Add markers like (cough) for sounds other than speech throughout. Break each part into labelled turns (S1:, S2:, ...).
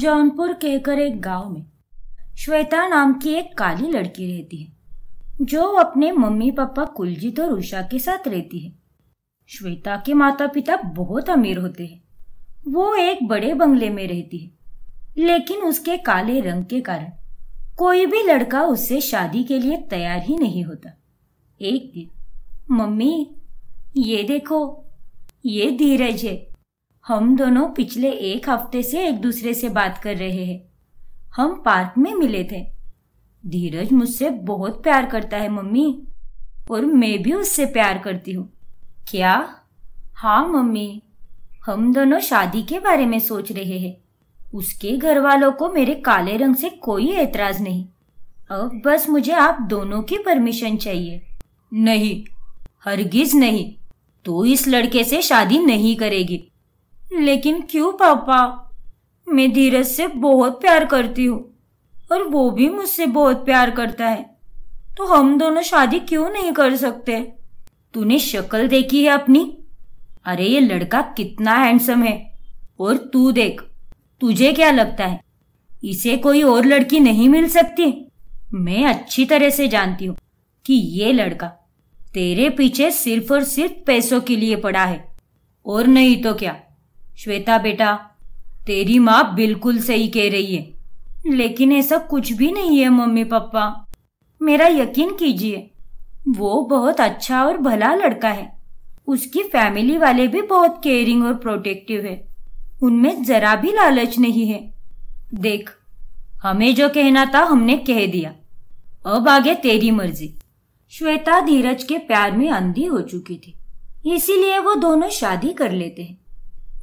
S1: जौनपुर कहकर एक गांव में श्वेता नाम की एक काली लड़की रहती है जो अपने मम्मी पापा कुलजीत और उषा के साथ रहती है श्वेता के माता पिता बहुत अमीर होते हैं वो एक बड़े बंगले में रहती है लेकिन उसके काले रंग के कारण कोई भी लड़का उससे शादी के लिए तैयार ही नहीं होता एक दिन मम्मी ये देखो ये धीरज है हम दोनों पिछले एक हफ्ते से एक दूसरे से बात कर रहे हैं हम पार्क में मिले थे धीरज मुझसे बहुत प्यार करता है मम्मी और मैं भी उससे प्यार करती हूँ क्या हाँ मम्मी हम दोनों शादी के बारे में सोच रहे हैं उसके घर वालों को मेरे काले रंग से कोई एतराज नहीं अब बस मुझे आप दोनों की परमिशन चाहिए नहीं हरगिज नहीं तो इस लड़के से शादी नहीं करेगी लेकिन क्यों पापा मैं धीरज से बहुत प्यार करती हूँ और वो भी मुझसे बहुत प्यार करता है तो हम दोनों शादी क्यों नहीं कर सकते तूने शक्ल देखी है अपनी अरे ये लड़का कितना हैंडसम है और तू देख तुझे क्या लगता है इसे कोई और लड़की नहीं मिल सकती मैं अच्छी तरह से जानती हूँ कि ये लड़का तेरे पीछे सिर्फ और सिर्फ पैसों के लिए पड़ा है और नहीं तो क्या श्वेता बेटा तेरी माँ बिल्कुल सही कह रही है लेकिन ऐसा कुछ भी नहीं है मम्मी पापा मेरा यकीन कीजिए वो बहुत अच्छा और भला लड़का है उसकी फैमिली वाले भी बहुत केयरिंग और प्रोटेक्टिव है उनमें जरा भी लालच नहीं है देख हमें जो कहना था हमने कह दिया अब आगे तेरी मर्जी श्वेता धीरज के प्यार में अंधी हो चुकी थी इसीलिए वो दोनों शादी कर लेते हैं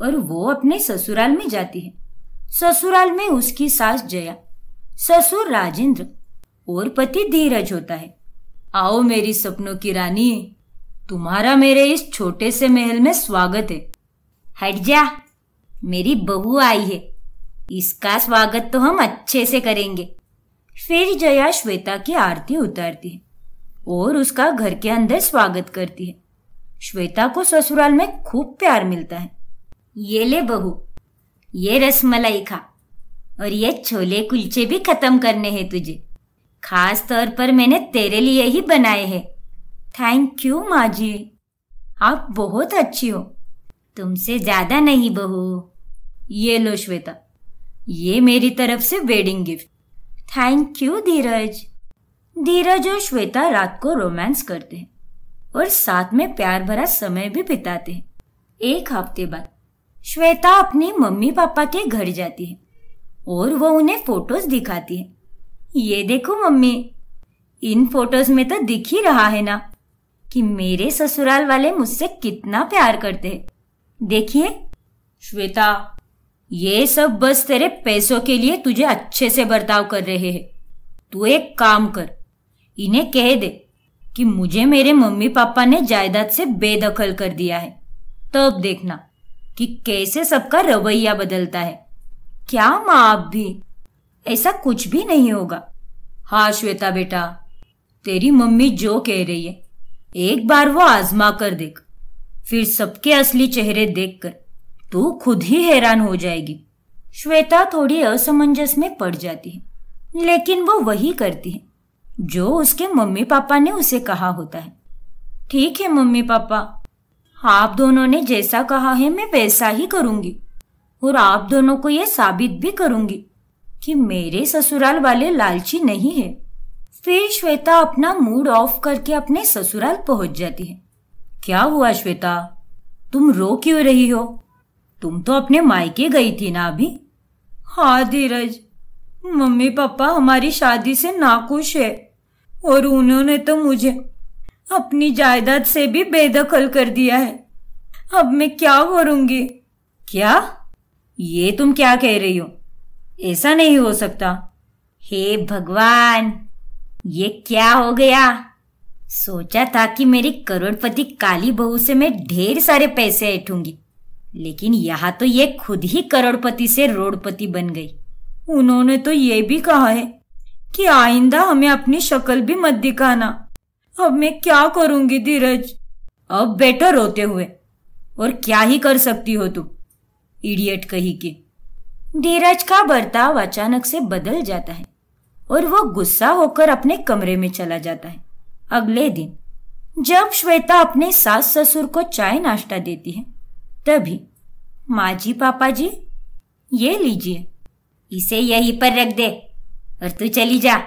S1: और वो अपने ससुराल में जाती है ससुराल में उसकी सास जया ससुर राजेंद्र और पति धीरज होता है आओ मेरी सपनों की रानी तुम्हारा मेरे इस छोटे से महल में स्वागत है हट जा मेरी बहू आई है इसका स्वागत तो हम अच्छे से करेंगे फिर जया श्वेता की आरती उतारती है और उसका घर के अंदर स्वागत करती है श्वेता को ससुराल में खूब प्यार मिलता है ये ले बहू ये रस मलाई खा और ये छोले कुलचे भी खत्म करने हैं तुझे खास तौर पर मैंने तेरे लिए ही बनाए हैं थैंक यू माँ जी आप बहुत अच्छी हो तुमसे ज्यादा नहीं बहू ये लो श्वेता ये मेरी तरफ से wedding gift thank you Dheeraj Dheeraj और श्वेता रात को रोमांस करते हैं और साथ में प्यार भरा समय भी बिताते हैं एक हफ्ते बाद श्वेता अपने मम्मी पापा के घर जाती है और वो उन्हें फोटोज दिखाती है ये देखो मम्मी इन फोटोज में तो दिख ही रहा है ना कि मेरे ससुराल वाले मुझसे कितना प्यार करते हैं देखिए श्वेता ये सब बस तेरे पैसों के लिए तुझे अच्छे से बर्ताव कर रहे हैं तू एक काम कर इन्हें कह दे कि मुझे मेरे मम्मी पापा ने जायदाद से बेदखल कर दिया है तब देखना कि कैसे सबका रवैया बदलता है क्या माँ आप भी ऐसा कुछ भी नहीं होगा हाँ श्वेता बेटा तेरी मम्मी जो कह रही है एक बार वो आजमा कर देख फिर सबके असली चेहरे देखकर तू खुद ही हैरान हो जाएगी श्वेता थोड़ी असमंजस में पड़ जाती है लेकिन वो वही करती है जो उसके मम्मी पापा ने उसे कहा होता है ठीक है मम्मी पापा आप दोनों ने जैसा कहा है मैं वैसा ही करूंगी और आप दोनों को यह साबित भी करूंगी कि मेरे ससुराल वाले लालची नहीं है फिर श्वेता अपना मूड ऑफ करके अपने ससुराल पहुंच जाती है क्या हुआ श्वेता तुम रो क्यों रही हो तुम तो अपने मायके गई थी ना अभी हाँ धीरज मम्मी पापा हमारी शादी से नाखुश है और उन्होंने तो मुझे अपनी जायदाद से भी बेदखल कर दिया है अब मैं क्या करूंगी क्या ये तुम क्या कह रही हो ऐसा नहीं हो सकता हे भगवान ये क्या हो गया सोचा था कि मेरी करोड़पति काली बहू से मैं ढेर सारे पैसे ऐठूंगी लेकिन यहाँ तो ये खुद ही करोड़पति से रोडपति बन गई उन्होंने तो ये भी कहा है कि आइंदा हमें अपनी शक्ल भी मत दिखाना अब मैं क्या करूंगी धीरज अब बेटर रोते हुए और क्या ही कर सकती हो तुम इडियट कही के धीरज का बर्ताव अचानक से बदल जाता है और वो गुस्सा होकर अपने कमरे में चला जाता है अगले दिन जब श्वेता अपने सास ससुर को चाय नाश्ता देती है तभी माँ जी पापा जी ये लीजिए इसे यहीं पर रख दे और तू चली जा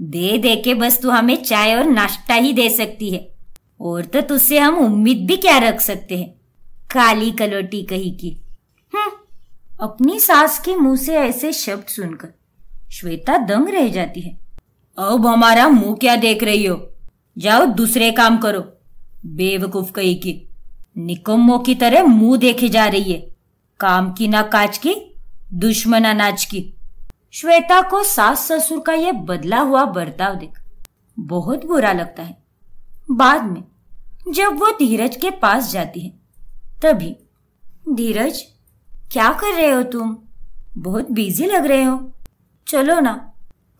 S1: दे दे के बस तू हमें चाय और नाश्ता ही दे सकती है और तो तुझसे हम उम्मीद भी क्या रख सकते हैं काली कलोटी कही की हम्म, अपनी सास के मुंह से ऐसे शब्द सुनकर श्वेता दंग रह जाती है अब हमारा मुंह क्या देख रही हो जाओ दूसरे काम करो बेवकूफ कही की निकम्मों की तरह मुंह देखे जा रही है काम की ना काच की दुश्मन नाच की श्वेता को सास ससुर का यह बदला हुआ बर्ताव देख बहुत बुरा लगता है बाद में जब वो धीरज के पास जाती है तभी धीरज क्या कर रहे हो तुम बहुत बिजी लग रहे हो चलो ना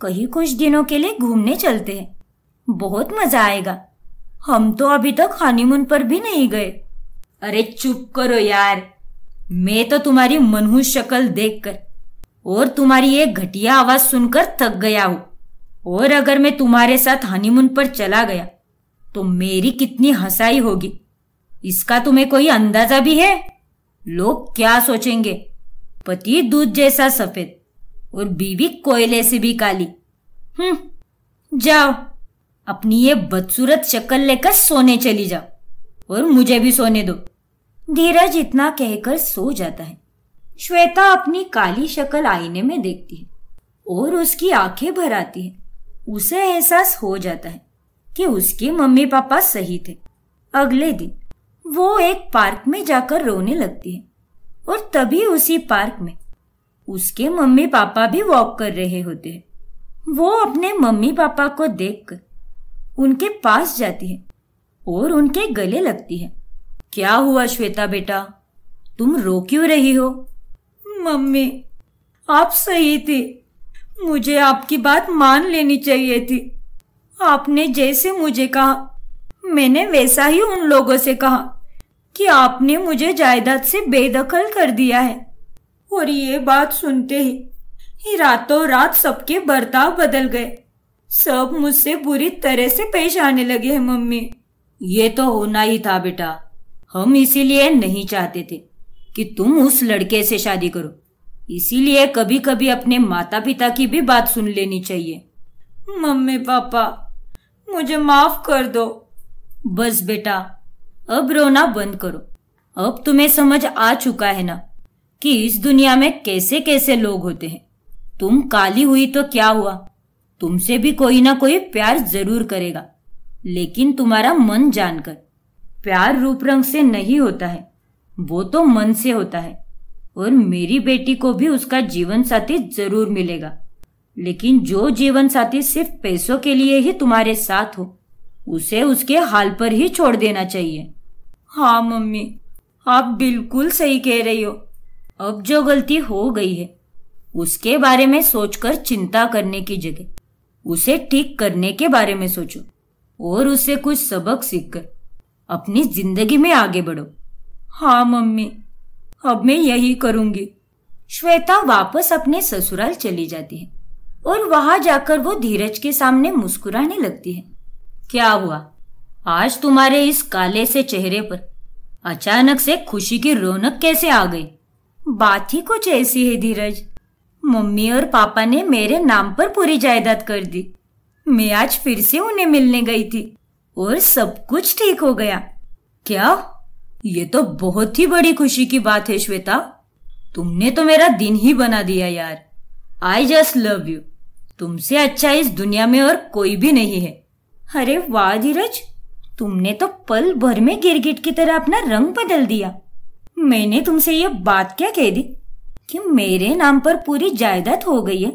S1: कहीं कुछ दिनों के लिए घूमने चलते हैं बहुत मजा आएगा हम तो अभी तक हनीमून पर भी नहीं गए अरे चुप करो यार मैं तो तुम्हारी मनहूस शक्ल देखकर और तुम्हारी एक घटिया आवाज सुनकर थक गया हूं और अगर मैं तुम्हारे साथ हनीमून पर चला गया तो मेरी कितनी हंसाई होगी इसका तुम्हें कोई अंदाजा भी है लोग क्या सोचेंगे पति दूध जैसा सफेद और बीवी कोयले से भी काली हम्म जाओ अपनी ये बदसूरत शक्ल लेकर सोने चली जाओ और मुझे भी सोने दो धीरज इतना कहकर सो जाता है श्वेता अपनी काली शक्ल आईने में देखती है और उसकी आंखें भर आती है उसे एहसास हो जाता है कि उसके मम्मी पापा सही थे अगले दिन वो एक पार्क में जाकर रोने लगती है और तभी उसी पार्क में उसके मम्मी पापा भी वॉक कर रहे होते हैं वो अपने मम्मी पापा को देखकर उनके पास जाती है और उनके गले लगती है क्या हुआ श्वेता बेटा तुम रो क्यों रही हो मम्मी आप सही थी मुझे आपकी बात मान लेनी चाहिए थी आपने जैसे मुझे कहा मैंने वैसा ही उन लोगों से कहा कि आपने मुझे जायदाद से बेदखल कर दिया है और ये बात सुनते ही, ही रातों रात सबके बर्ताव बदल गए सब मुझसे बुरी तरह से पेश आने लगे हैं मम्मी ये तो होना ही था बेटा हम इसीलिए नहीं चाहते थे कि तुम उस लड़के से शादी करो इसीलिए कभी कभी अपने माता पिता की भी बात सुन लेनी चाहिए मम्मी पापा मुझे माफ कर दो बस बेटा अब रोना बंद करो अब तुम्हें समझ आ चुका है ना कि इस दुनिया में कैसे कैसे लोग होते हैं तुम काली हुई तो क्या हुआ तुमसे भी कोई ना कोई प्यार जरूर करेगा लेकिन तुम्हारा मन जानकर प्यार रूप रंग से नहीं होता है वो तो मन से होता है और मेरी बेटी को भी उसका जीवन साथी जरूर मिलेगा लेकिन जो जीवन साथी सिर्फ पैसों के लिए ही तुम्हारे साथ हो उसे उसके हाल पर ही छोड़ देना चाहिए हाँ मम्मी आप बिल्कुल सही कह रही हो अब जो गलती हो गई है उसके बारे में सोचकर चिंता करने की जगह उसे ठीक करने के बारे में सोचो और उससे कुछ सबक सीखकर अपनी जिंदगी में आगे बढ़ो हाँ मम्मी अब मैं यही करूंगी श्वेता वापस अपने ससुराल चली जाती है और वहां जाकर वो धीरज के सामने मुस्कुराने लगती है क्या हुआ आज तुम्हारे इस काले से चेहरे पर अचानक से खुशी की रौनक कैसे आ गई बात ही कुछ ऐसी है धीरज मम्मी और पापा ने मेरे नाम पर पूरी जायदाद कर दी मैं आज फिर से उन्हें मिलने गई थी और सब कुछ ठीक हो गया क्या ये तो बहुत ही बड़ी खुशी की बात है श्वेता तुमने तो मेरा दिन ही बना दिया यार आई जस्ट लव यू तुमसे अच्छा इस दुनिया में और कोई भी नहीं है अरे वाह धीरज तुमने तो पल भर में गिरगिट की तरह अपना रंग बदल दिया मैंने तुमसे ये बात क्या कह दी कि मेरे नाम पर पूरी जायदाद हो गई है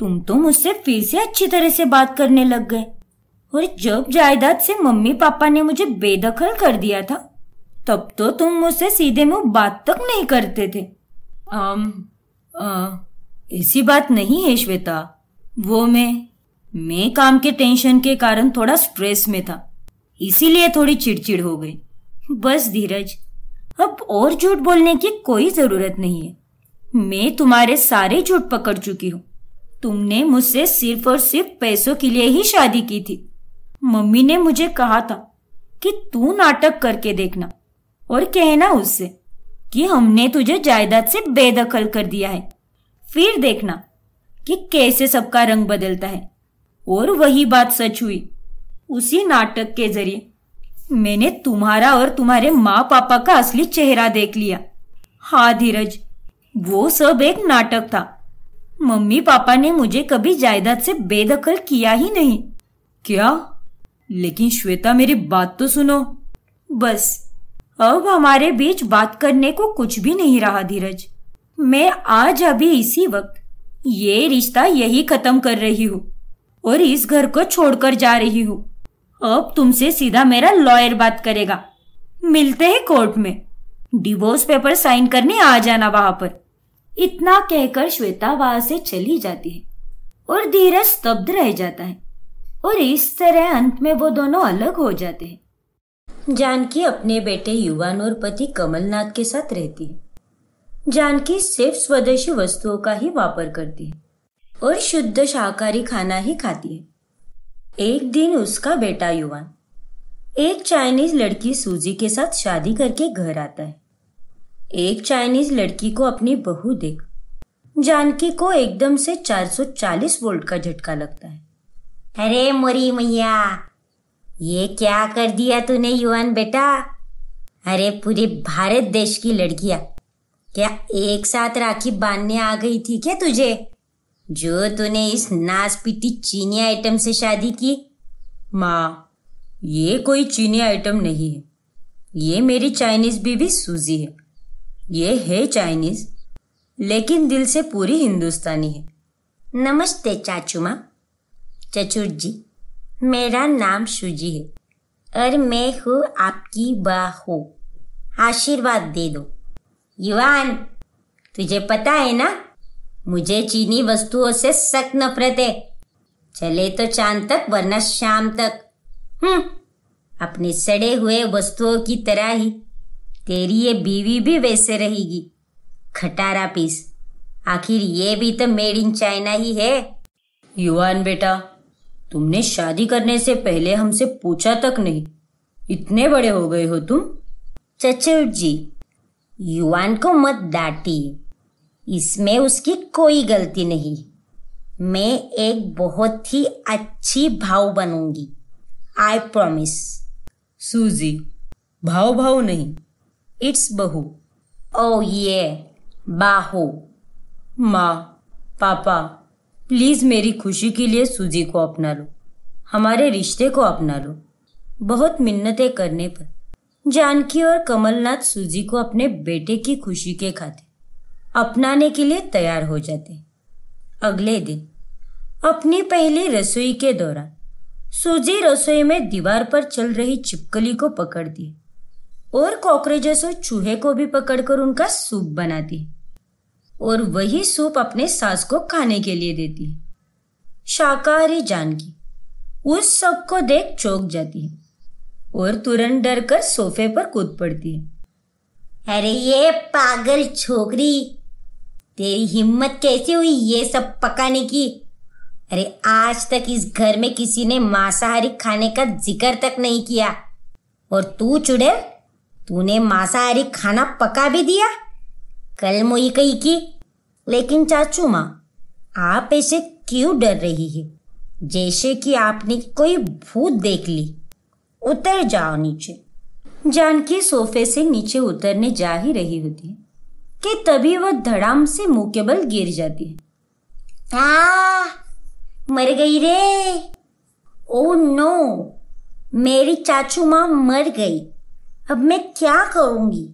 S1: तुम तो मुझसे फिर से अच्छी तरह से बात करने लग गए और जब जायदाद से मम्मी पापा ने मुझे बेदखल कर दिया था तब तो तुम मुझसे सीधे मुंह बात तक नहीं करते थे आम, आ, ऐसी बात नहीं है श्वेता वो मैं मैं काम के टेंशन के कारण थोड़ा स्ट्रेस में था इसीलिए थोड़ी चिड़चिड़ हो गई बस धीरज अब और झूठ बोलने की कोई जरूरत नहीं है मैं तुम्हारे सारे झूठ पकड़ चुकी हूँ तुमने मुझसे सिर्फ और सिर्फ पैसों के लिए ही शादी की थी मम्मी ने मुझे कहा था कि तू नाटक करके देखना और कहना उससे कि हमने तुझे जायदाद से बेदखल कर दिया है फिर देखना कि कैसे सबका रंग बदलता है और वही बात सच हुई उसी नाटक के जरिए मैंने तुम्हारा और तुम्हारे माँ पापा का असली चेहरा देख लिया हाँ धीरज वो सब एक नाटक था मम्मी पापा ने मुझे कभी जायदाद से बेदखल किया ही नहीं क्या लेकिन श्वेता मेरी बात तो सुनो बस अब हमारे बीच बात करने को कुछ भी नहीं रहा धीरज मैं आज अभी इसी वक्त ये रिश्ता यही खत्म कर रही हूँ और इस घर को छोड़कर जा रही हूँ अब तुमसे सीधा मेरा लॉयर बात करेगा मिलते हैं कोर्ट में डिवोर्स पेपर साइन करने आ जाना वहां पर इतना कहकर श्वेता वहां से चली जाती है और धीरज स्तब्ध रह जाता है और इस तरह अंत में वो दोनों अलग हो जाते हैं जानकी अपने बेटे युवान और पति कमलनाथ के साथ रहती है जानकी सिर्फ स्वदेशी वस्तुओं का ही वापर करती है और शुद्ध शाकाहारी खाना ही खाती है एक दिन उसका बेटा युवान एक चाइनीज लड़की सूजी के साथ शादी करके घर आता है एक चाइनीज लड़की को अपनी बहू देख जानकी को एकदम से 440 वोल्ट का झटका लगता है अरे मोरी मैया ये क्या कर दिया तूने युवान बेटा अरे पूरे भारत देश की लड़कियां क्या एक साथ राखी बांधने आ गई थी क्या तुझे जो तूने इस नासपीटी चीनी आइटम से शादी की माँ ये कोई चीनी आइटम नहीं है ये मेरी चाइनीज बीवी सूजी है ये है चाइनीज लेकिन दिल से पूरी हिंदुस्तानी है नमस्ते चाचू माँ चचूर जी मेरा नाम शुजी है और मैं हूँ आपकी बाहू आशीर्वाद दे दो युवान तुझे पता है ना मुझे चीनी वस्तुओं से सख्त नफरत है चले तो चांद तक वरना शाम तक हम्म अपने सड़े हुए वस्तुओं की तरह ही तेरी ये बीवी भी वैसे रहेगी खटारा पीस आखिर ये भी तो मेड इन चाइना ही है युवान बेटा तुमने शादी करने से पहले हमसे पूछा तक नहीं इतने बड़े हो गए हो तुम चचुर जी युवान को मत डांटी इसमें उसकी कोई गलती नहीं मैं एक बहुत ही अच्छी भाव बनूंगी आई प्रॉमिस सूजी भाव भाव नहीं इट्स बहू ओ oh ये बाहू माँ पापा प्लीज़ मेरी खुशी के लिए सूजी को अपना लो हमारे रिश्ते को अपना लो बहुत मिन्नतें करने पर जानकी और कमलनाथ सूजी को अपने बेटे की खुशी के खाते अपनाने के लिए तैयार हो जाते अगले दिन अपनी पहली रसोई के दौरान सूजी रसोई में दीवार पर चल रही चिपकली को पकड़ती और कॉकरोचेस और चूहे को भी पकड़कर उनका सूप बनाती है और वही सूप अपने सास को खाने के लिए देती है शाकाहारी जानकी उस सब को देख चौक जाती है और तुरंत डर कर सोफे पर कूद पड़ती है अरे ये पागल छोकरी तेरी हिम्मत कैसे हुई ये सब पकाने की अरे आज तक इस घर में किसी ने मांसाहारी खाने का जिक्र तक नहीं किया और तू चुड़ैल तूने मांसाहारी खाना पका भी दिया कल मोई कही कि लेकिन चाचू माँ आप ऐसे क्यों डर रही है जैसे कि आपने कोई भूत देख ली उतर जाओ नीचे जानकी सोफे से नीचे उतरने जा ही रही होती है कि तभी वह धड़ाम से मुंह के बल गिर जाती है आ मर गई रे ओ नो मेरी चाचू माँ मर गई अब मैं क्या करूंगी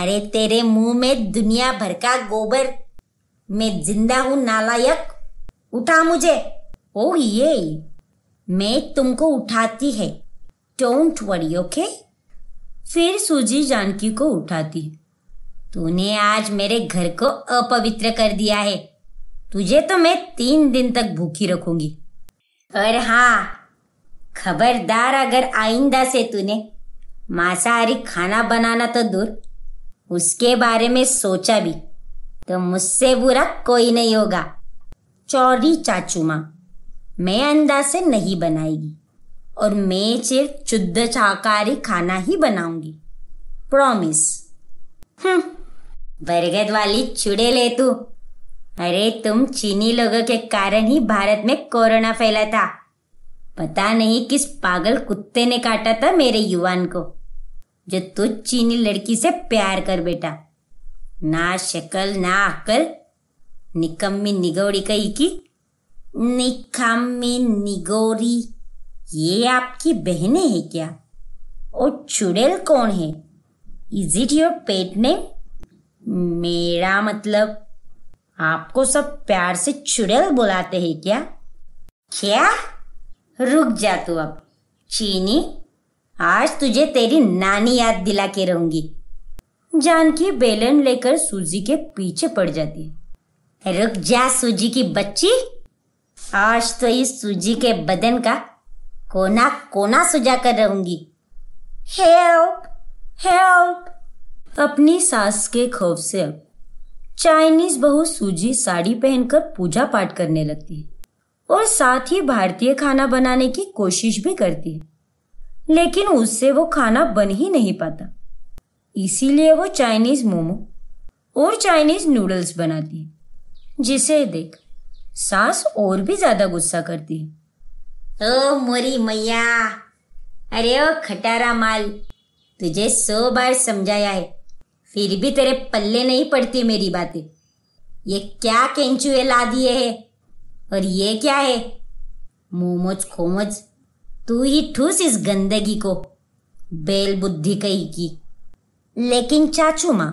S1: अरे तेरे मुंह में दुनिया भर का गोबर मैं जिंदा हूं नालायक उठा मुझे ओ ये मैं तुमको उठाती है डोंट वरी ओके फिर सूजी जानकी को उठाती तूने आज मेरे घर को अपवित्र कर दिया है तुझे तो मैं तीन दिन तक भूखी रखूंगी और हाँ खबरदार अगर आइंदा से तूने मांसाहारी खाना बनाना तो दूर उसके बारे में सोचा भी तो मुझसे बुरा कोई नहीं होगा चौरी चाचू माँ मैं अंदाज से नहीं बनाएगी और मैं चिर शुद्ध शाकाहारी खाना ही बनाऊंगी प्रॉमिस हम्म, बरगद वाली चुड़े ले तू अरे तुम चीनी लोगों के कारण ही भारत में कोरोना फैला था पता नहीं किस पागल कुत्ते ने काटा था मेरे युवान को जो तुझ चीनी लड़की से प्यार कर बेटा ना शकल ना अकल निकम्मी निगौड़ी कही की निकम्मी निगौरी ये आपकी बहने है क्या और चुड़ैल कौन है इज इट योर पेट ने मेरा मतलब आपको सब प्यार से चुड़ैल बुलाते हैं क्या क्या रुक जा तू अब चीनी आज तुझे तेरी नानी याद दिला के रहूंगी जानकी बेलन लेकर सूजी के पीछे पड़ जाती है रुक जा सूजी की बच्ची आज तो इस सूजी के बदन का कोना कोना सुजा कर रहूंगी हेल्प हेल्प अपनी सास के खौफ से चाइनीज बहू सूजी साड़ी पहनकर पूजा पाठ करने लगती है और साथ ही भारतीय खाना बनाने की कोशिश भी करती है लेकिन उससे वो खाना बन ही नहीं पाता इसीलिए वो चाइनीज़ मोमो और चाइनीज़ नूडल्स बनाती है जिसे देख सास और भी ज़्यादा गुस्सा करती है ओ मोरी मैया अरे ओ खटारा माल तुझे सौ बार समझाया है फिर भी तेरे पल्ले नहीं पड़ती मेरी बातें ये क्या केंचुए ला दिए है और ये क्या है मोमोज खोमोज तू ही ठूस इस गंदगी को बेल बुद्धि कही की लेकिन चाचू माँ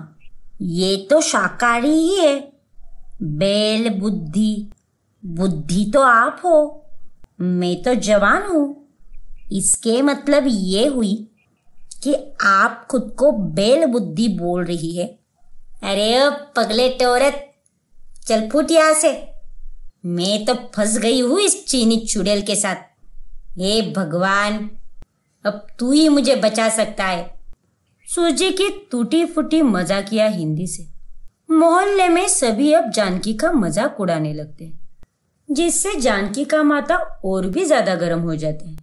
S1: ये तो शाकाहारी ही है बेल बुद्धि बुद्धि तो आप हो मैं तो जवान हूँ इसके मतलब ये हुई कि आप खुद को बेल बुद्धि बोल रही है अरे पगले टोरत चल फूट यहां से मैं तो फंस गई हूँ इस चीनी चुड़ैल के साथ हे भगवान अब तू ही मुझे बचा सकता है सूर्य की टूटी फूटी मजा किया हिंदी से मोहल्ले में सभी अब जानकी का मजाक उड़ाने लगते हैं जिससे जानकी का माता और भी ज्यादा गर्म हो जाते हैं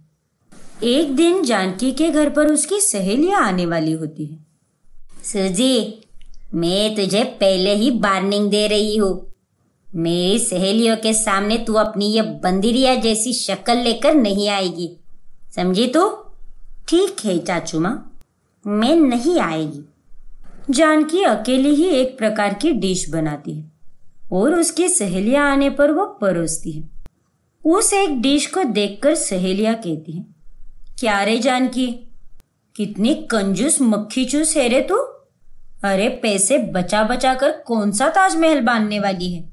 S1: एक दिन जानकी के घर पर उसकी सहेलियां आने वाली होती है सूजी मैं तुझे पहले ही वार्निंग दे रही हूँ मेरी सहेलियों के सामने तू अपनी ये बंदिरिया जैसी शक्ल लेकर नहीं आएगी समझी तू ठीक है चाचू माँ मैं नहीं आएगी जानकी अकेली ही एक प्रकार की डिश बनाती है और उसकी सहेलियां आने पर वो परोसती है उस एक डिश को देखकर सहेलियां कहती है क्या रे जानकी कितनी कंजूस मक्खी चूस है रे तू अरे पैसे बचा बचा कर कौन सा ताजमहल बांधने वाली है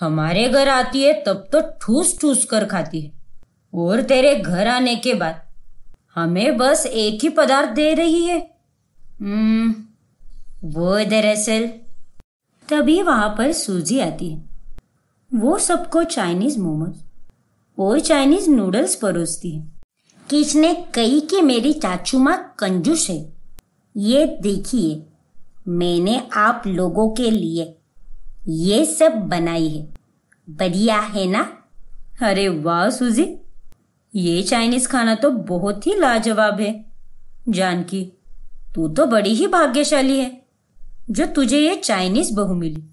S1: हमारे घर आती है तब तो ठूस ठूस कर खाती है और तेरे घर आने के बाद हमें बस एक ही पदार्थ दे रही है हम्म वो दरअसल तभी वहां पर सूजी आती है वो सबको चाइनीज मोमोज और चाइनीज नूडल्स परोसती है किसने कही कि मेरी चाचू माँ कंजूस है ये देखिए मैंने आप लोगों के लिए ये सब बनाई है बढ़िया है ना अरे वाह सुजी ये चाइनीज खाना तो बहुत ही लाजवाब है जानकी तू तो बड़ी ही भाग्यशाली है जो तुझे ये चाइनीज बहू मिली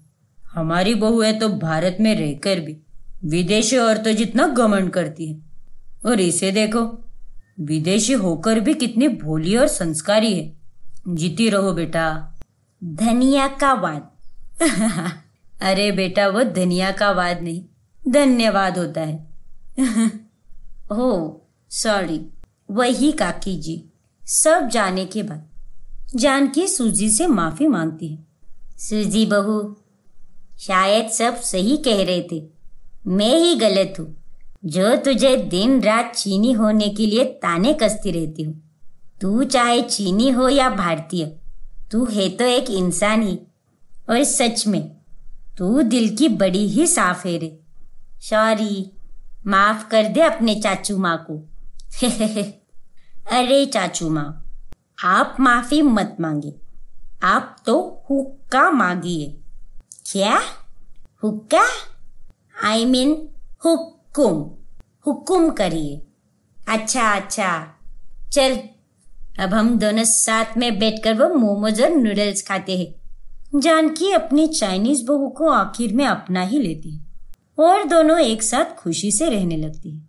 S1: हमारी बहू है तो भारत में रहकर भी विदेशी तो जितना गमन करती है और इसे देखो विदेशी होकर भी कितनी भोली और संस्कारी है जीती रहो बेटा धनिया का वाद (laughs) अरे बेटा वो धनिया का वाद नहीं धन्यवाद होता है (laughs) हो सॉरी वही काकी जी सब जाने के बाद जानकी सूजी से माफ़ी मांगती है सूजी बहू शायद सब सही कह रहे थे मैं ही गलत हूँ जो तुझे दिन रात चीनी होने के लिए ताने कसती रहती हूँ तू चाहे चीनी हो या भारतीय तू है तो एक इंसान ही और सच में तू तो दिल की बड़ी ही साफ है रे सॉरी माफ कर दे अपने चाचू माँ को (laughs) अरे चाचू माँ आप माफी मत मांगे आप तो हुक्का मांगिए क्या हुक्का आई मीन हुक्कुम हुक्कुम करिए अच्छा अच्छा चल अब हम दोनों साथ में बैठकर वो मोमोज और नूडल्स खाते हैं जानकी अपनी चाइनीज बहू को आखिर में अपना ही लेती और दोनों एक साथ खुशी से रहने लगती